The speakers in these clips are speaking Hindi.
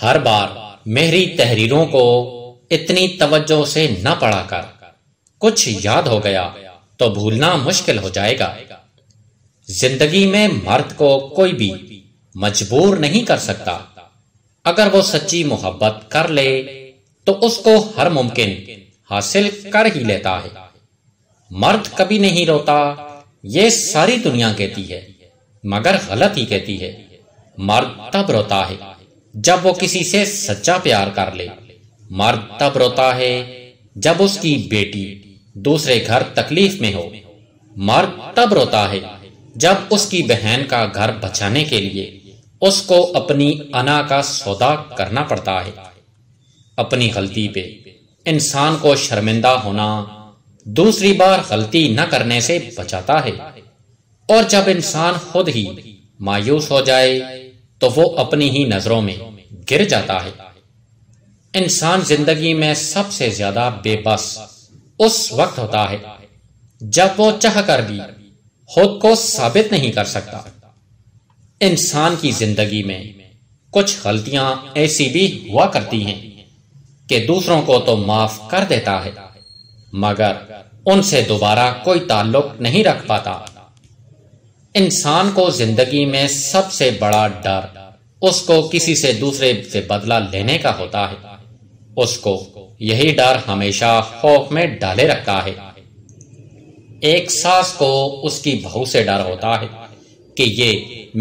हर बार मेहरी तहरीरों को इतनी तवज्जो से न पढ़ा कर कुछ याद हो गया तो भूलना मुश्किल हो जाएगा जिंदगी में मर्द को कोई भी मजबूर नहीं कर सकता अगर वो सच्ची मोहब्बत कर ले तो उसको हर मुमकिन हासिल कर ही लेता है मर्द कभी नहीं रोता ये सारी दुनिया कहती है मगर गलत ही कहती है मर्द तब रोता है जब वो किसी से सच्चा प्यार कर ले मर्द तब रोता है जब उसकी बेटी दूसरे घर तकलीफ में हो मर्द तब रोता है जब उसकी बहन का घर बचाने के लिए उसको अपनी अना का सौदा करना पड़ता है अपनी गलती पे इंसान को शर्मिंदा होना दूसरी बार गलती न करने से बचाता है और जब इंसान खुद ही मायूस हो जाए तो वो अपनी ही नजरों में गिर जाता है इंसान जिंदगी में सबसे ज्यादा बेबस उस वक्त होता है जब वो चाह कर भी खुद को साबित नहीं कर सकता इंसान की जिंदगी में कुछ गलतियां ऐसी भी हुआ करती हैं कि दूसरों को तो माफ कर देता है मगर उनसे दोबारा कोई ताल्लुक नहीं रख पाता इंसान को जिंदगी में सबसे बड़ा डर उसको किसी से दूसरे से बदला लेने का होता है उसको यही डर हमेशा खौफ में डाले रखता है एक सास को उसकी बहू से डर होता है कि ये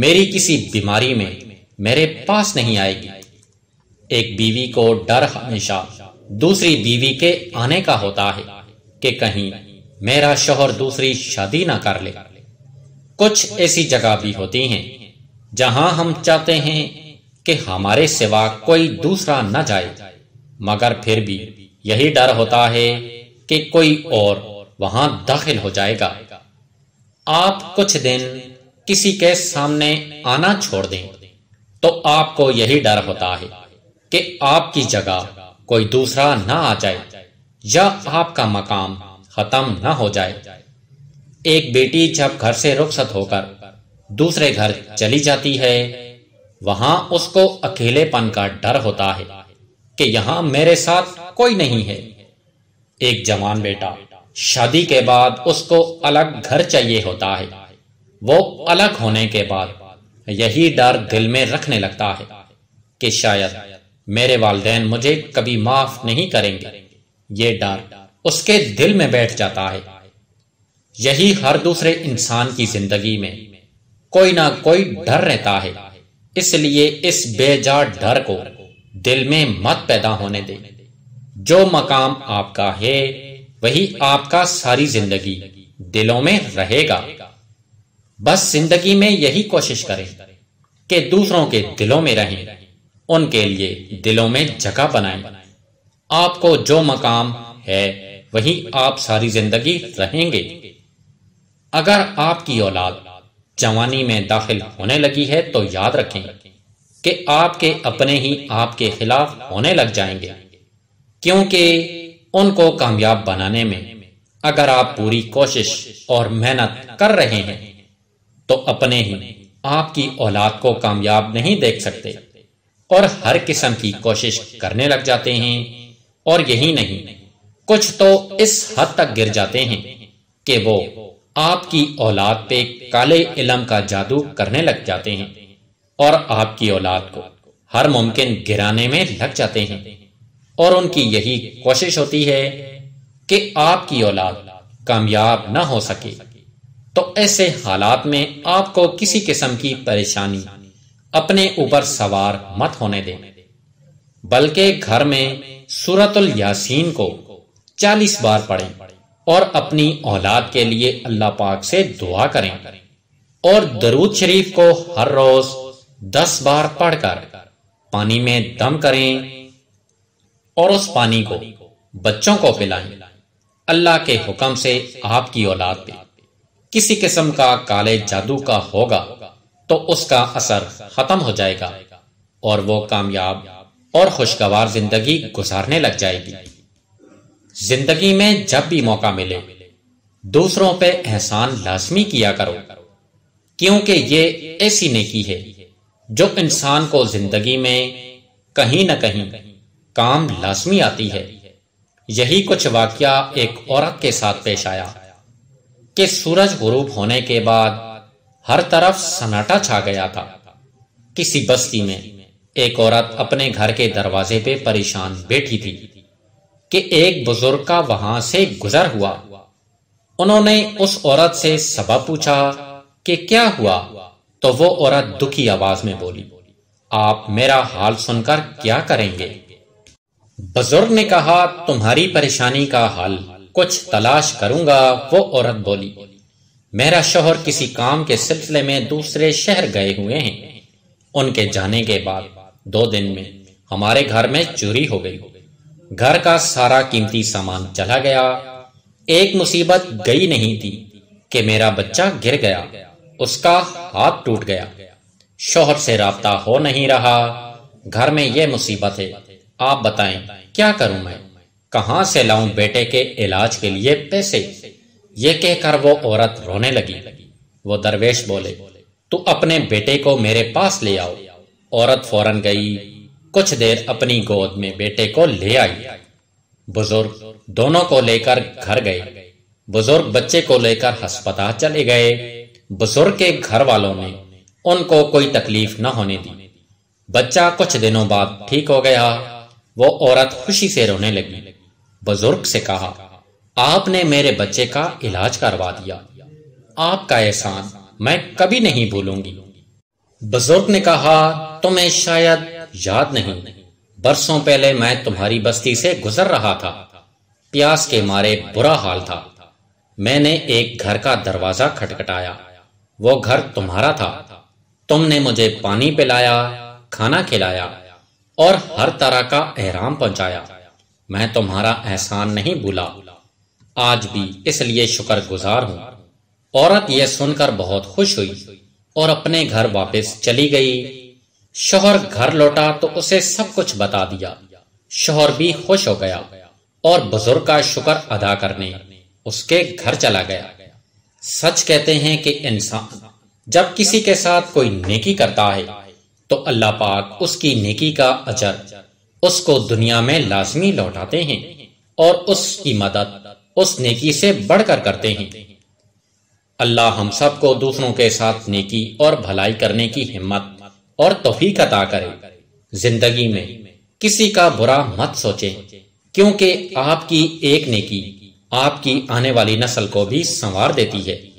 मेरी किसी बीमारी में मेरे पास नहीं आएगी एक बीवी को डर हमेशा दूसरी बीवी के आने का होता है कि कहीं मेरा शोहर दूसरी शादी ना कर ले कुछ ऐसी जगह भी होती हैं जहां हम चाहते हैं कि हमारे सिवा कोई दूसरा न जाए मगर फिर भी यही डर होता है कि कोई और वहां दाखिल हो जाएगा आप कुछ दिन किसी के सामने आना छोड़ दें तो आपको यही डर होता है कि आपकी जगह कोई दूसरा ना आ जाए या आपका मकाम खत्म ना हो जाए एक बेटी जब घर से रुखसत होकर दूसरे घर चली जाती है वहां उसको अकेलेपन का डर होता है कि यहां मेरे साथ कोई नहीं है एक जवान बेटा शादी के बाद उसको अलग घर चाहिए होता है वो अलग होने के बाद यही डर दिल में रखने लगता है कि शायद मेरे वालदेन मुझे कभी माफ नहीं करेंगे ये डर उसके दिल में बैठ जाता है यही हर दूसरे इंसान की जिंदगी में कोई ना कोई डर रहता है इसलिए इस बेजा डर को दिल में मत पैदा होने दें जो मकाम आपका है वही आपका सारी जिंदगी दिलों में रहेगा बस जिंदगी में यही कोशिश करें कि दूसरों के दिलों में रहें उनके लिए दिलों में जगह बनाएं आपको जो मकाम है वही आप सारी जिंदगी रहेंगे अगर आपकी औलाद जवानी में दाखिल होने लगी है तो याद रखें कि आपके अपने ही आपके खिलाफ होने लग जाएंगे क्योंकि उनको कामयाब बनाने में अगर आप पूरी कोशिश और मेहनत कर रहे हैं तो अपने ही आपकी औलाद को कामयाब नहीं देख सकते और हर किस्म की कोशिश करने लग जाते हैं और यही नहीं कुछ तो इस हद तक गिर जाते हैं कि वो आपकी औलाद पे काले इलम का जादू करने लग जाते हैं और आपकी औलाद को हर मुमकिन गिराने में लग जाते हैं और उनकी यही कोशिश होती है कि आपकी औलाद कामयाब ना हो सके तो ऐसे हालात में आपको किसी किस्म की परेशानी अपने ऊपर सवार मत होने दें बल्कि घर में सूरतुल यासीन को 40 बार पढ़ें और अपनी औलाद के लिए अल्लाह पाक से दुआ करें और दरूद शरीफ को हर रोज दस बार पढ़कर पानी में दम करें और उस पानी को बच्चों को पिलाएं अल्लाह के हुक्म से आपकी औलाद पे किसी किस्म का काले जादू का होगा तो उसका असर खत्म हो जाएगा और वो कामयाब और खुशगवार जिंदगी गुजारने लग जाएगी जिंदगी में जब भी मौका मिले दूसरों पे एहसान लाजमी किया करो क्योंकि ये ऐसी नेकी है जो इंसान को जिंदगी में कहीं ना कहीं काम लाजमी आती है यही कुछ वाक्य एक औरत के साथ पेश आया कि सूरज गुरूब होने के बाद हर तरफ सन्नाटा छा गया था किसी बस्ती में एक औरत अपने घर के दरवाजे पे परेशान बैठी थी कि एक बुजुर्ग का वहां से गुजर हुआ उन्होंने उस औरत से सबा पूछा कि क्या हुआ तो वो औरत दुखी आवाज में बोली आप मेरा हाल सुनकर क्या करेंगे बुजुर्ग ने कहा तुम्हारी परेशानी का हल कुछ तलाश करूंगा वो औरत बोली मेरा शोहर किसी काम के सिलसिले में दूसरे शहर गए हुए हैं उनके जाने के बाद दो दिन में हमारे घर में चोरी हो गई घर का सारा कीमती सामान चला गया एक मुसीबत गई नहीं थी कि मेरा बच्चा गिर गया उसका हाथ टूट गया शोहर से रबता हो नहीं रहा घर में यह मुसीबत है आप बताएं क्या करूं मैं कहां से लाऊं बेटे के इलाज के लिए पैसे ये कहकर वो औरत रोने लगी वो दरवेश बोले तू अपने बेटे को मेरे पास ले आओ औरत फौरन गई कुछ देर अपनी गोद में बेटे को ले आई बुजुर्ग दोनों को लेकर घर गए बुजुर्ग बच्चे को लेकर अस्पताल चले गए बुजुर्ग के घर वालों ने उनको कोई तकलीफ न होने दी बच्चा कुछ दिनों बाद ठीक हो गया वो औरत खुशी से रोने लगी बुजुर्ग से कहा आपने मेरे बच्चे का इलाज करवा दिया आपका एहसान मैं कभी नहीं भूलूंगी बुजुर्ग ने कहा तुम्हें शायद याद नहीं बरसों पहले मैं तुम्हारी बस्ती से गुजर रहा था प्यास के मारे बुरा हाल था मैंने एक घर का दरवाजा खटखटाया वो घर तुम्हारा था तुमने मुझे पानी पिलाया खाना खिलाया और हर तरह का एहराम पहुंचाया मैं तुम्हारा एहसान नहीं भूला आज भी इसलिए शुक्र गुजार हूं औरत यह सुनकर बहुत खुश हुई और अपने घर वापस चली गई शोहर घर लौटा तो उसे सब कुछ बता दिया शोहर भी खुश हो गया और बुजुर्ग का शुक्र अदा करने उसके घर चला गया सच कहते हैं कि इंसान जब किसी के साथ कोई नेकी करता है तो अल्लाह पाक उसकी नेकी का अजर उसको दुनिया में लाजमी लौटाते हैं और उसकी मदद उस नेकी से बढ़कर करते हैं अल्लाह हम सबको दूसरों के साथ नेकी और भलाई करने की हिम्मत और तोफीक अता करे जिंदगी में किसी का बुरा मत सोचें क्योंकि आपकी एक नेकी आपकी आने वाली नस्ल को भी संवार देती है